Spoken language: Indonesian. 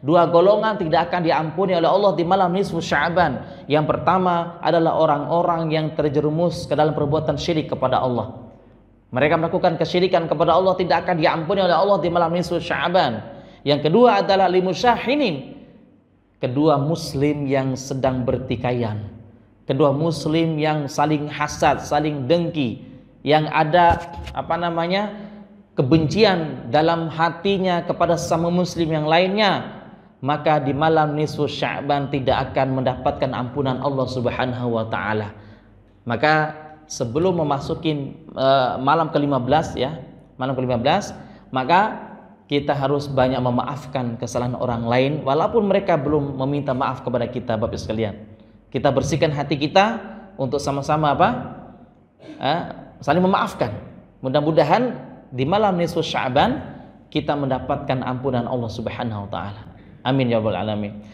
Dua golongan tidak akan diampuni oleh Allah di malam nisfu Sya'ban. Yang pertama adalah orang-orang yang terjerumus ke dalam perbuatan syirik kepada Allah. Mereka melakukan kesyirikan kepada Allah tidak akan diampuni oleh Allah di malam nisfu Sya'ban. Yang kedua adalah limusyahinin. Kedua muslim yang sedang bertikaian. Kedua muslim yang saling hasad, saling dengki, yang ada apa namanya kebencian dalam hatinya kepada sesama muslim yang lainnya maka di malam nisfu Sya'ban tidak akan mendapatkan ampunan Allah Subhanahu wa taala. Maka sebelum memasuki uh, e, malam ke-15 ya, malam ke-15, maka kita harus banyak memaafkan kesalahan orang lain walaupun mereka belum meminta maaf kepada kita Bapak ibu sekalian. Kita bersihkan hati kita untuk sama-sama apa? Eh, saling memaafkan. Mudah-mudahan di malam nisfu Sya'ban kita mendapatkan ampunan Allah Subhanahu wa taala. Amin ya rabbal alamin.